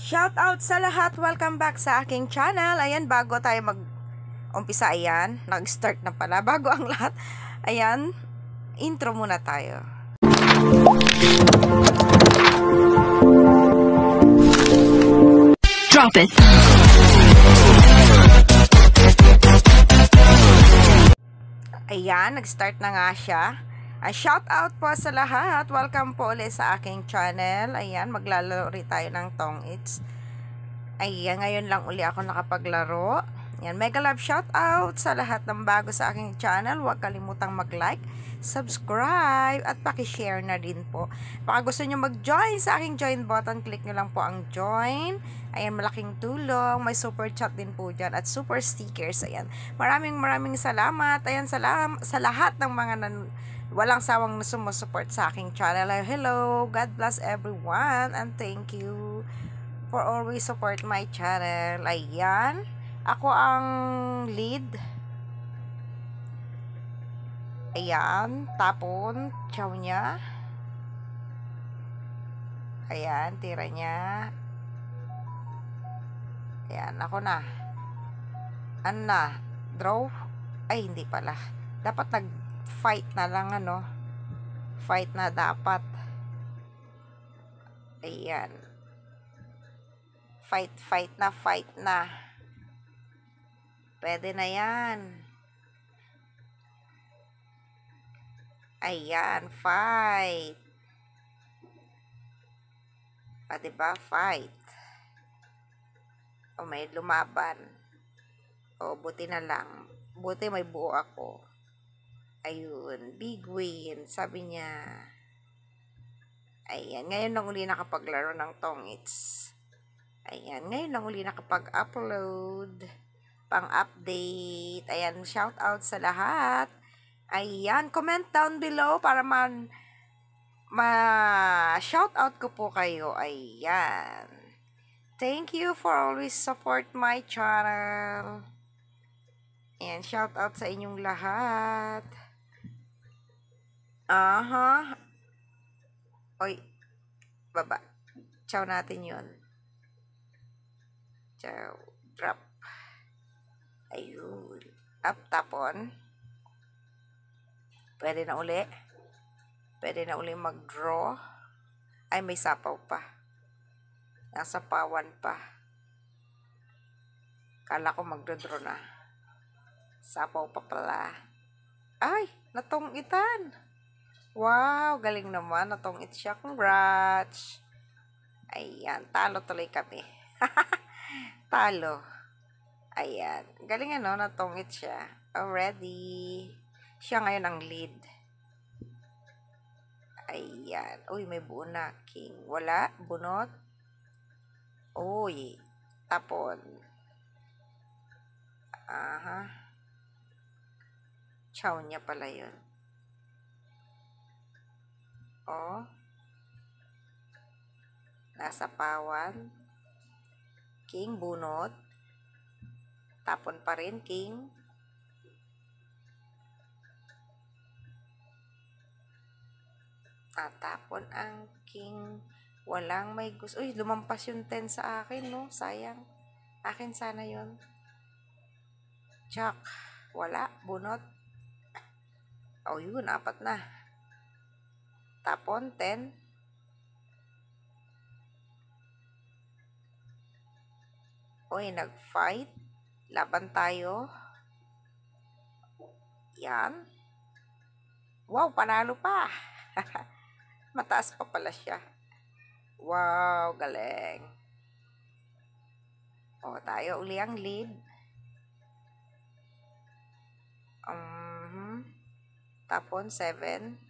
Shout out sa lahat. Welcome back sa aking channel. Ayan, bago tayo mag umpisa, ayan, nag-start na pala. Bago ang lahat, ayan, intro muna tayo. Drop it. Ayan, nag-start na nga siya. A shout out po sa lahat. Welcome po ulit sa aking channel. Ayan, maglalaro tayo ng Tong It's. Ayan, ngayon lang uli ako nakapaglaro. Ayan, mega love shout out sa lahat ng bago sa aking channel. Huwag kalimutang mag-like, subscribe, at paki-share na din po. Baka gusto nyo mag-join sa aking join button, click nyo lang po ang join. Ayan, malaking tulong. May super chat din po dyan at super stickers. Ayan, maraming maraming salamat. Ayan, salam sa lahat ng mga nanonood walang sawang sumusuport sa aking channel. Hello, God bless everyone and thank you for always support my channel. Ayan, ako ang lead. Ayan, tapon, chow niya. Ayan, tira niya. Ayan, ako na. Ano na? Draw? Ay, hindi pala. Dapat nag fight na lang ano fight na dapat ayan fight fight na fight na pwede na yan ayan fight pa ah, ba fight o oh, may lumaban o oh, buti na lang buti may buo ako Ayun, big win. Sabi niya, ayan, ngayon lang uli nakapaglaro ng tongits. Ayan, ngayon lang uli nakapag-upload, pang-update. Ayan, shout out sa lahat. Ayan, comment down below para man ma shout out ko po kayo. Ayan. Thank you for always support my channel. And shout out sa inyong lahat. Aha. Oy. Baba. Chow natin yon. Chow. Drop. Ayun. Up, tapon. Pwede na uli. Pwede na uli mag-draw. Ay, may sapaw pa. Nasa pawan pa. Kala ko mag-draw na. Sapaw pa pala. Ay, natungitan. Ay, Wow, galing naman na tong itsya. Congrats! Ayan, talo tuloy kami. talo. Ayan. Galing ano, natongit siya. Already. Siya ngayon ang lead. Ayan. Uy, may buo na. King. Wala? Bunot? Uy. Tapon. Aha. Chow niya pala yun ko. Nasa pawan. King bunot. Tapon pa rin king. Tatapon ang king. Walang may gusto. Uy, lumampas yung 10 sa akin, no? Sayang. Akin sana yon Chuck. Wala. Bunot. O, oh, yun. Apat na tapon 10 Uy, nag-fight. Laban tayo. Yan. Wow, panalo pa. Mataas pa pala siya. Wow, galing. O, oh, tayo uli ang lead. Um, tapon, 7.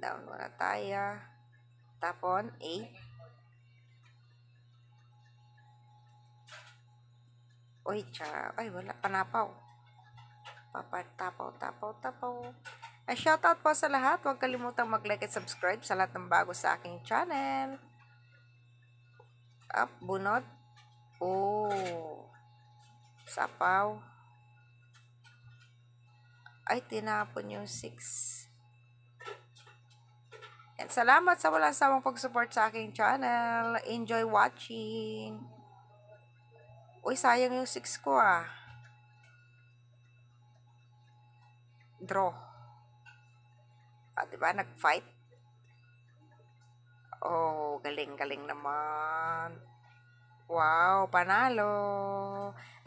down muna tayo. Tapon, 8. Uy, tsaka, ay, wala, panapaw. Papatapaw, tapaw, tapaw. A shoutout po sa lahat. Huwag kalimutang mag-like at subscribe sa lahat ng bago sa aking channel. Up, bunot. Oh. Sapaw. Ay, tinapon yung 6. And salamat sa walang sawang pag-support sa aking channel. Enjoy watching. Uy, sayang yung 6 ko ah. Draw. Ah, diba? Nag-fight. Oh, galing-galing naman. Wow, panalo!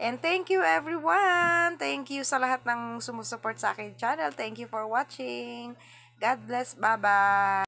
And thank you everyone! Thank you sa lahat ng sumusuport sa akin channel. Thank you for watching. God bless. Bye-bye!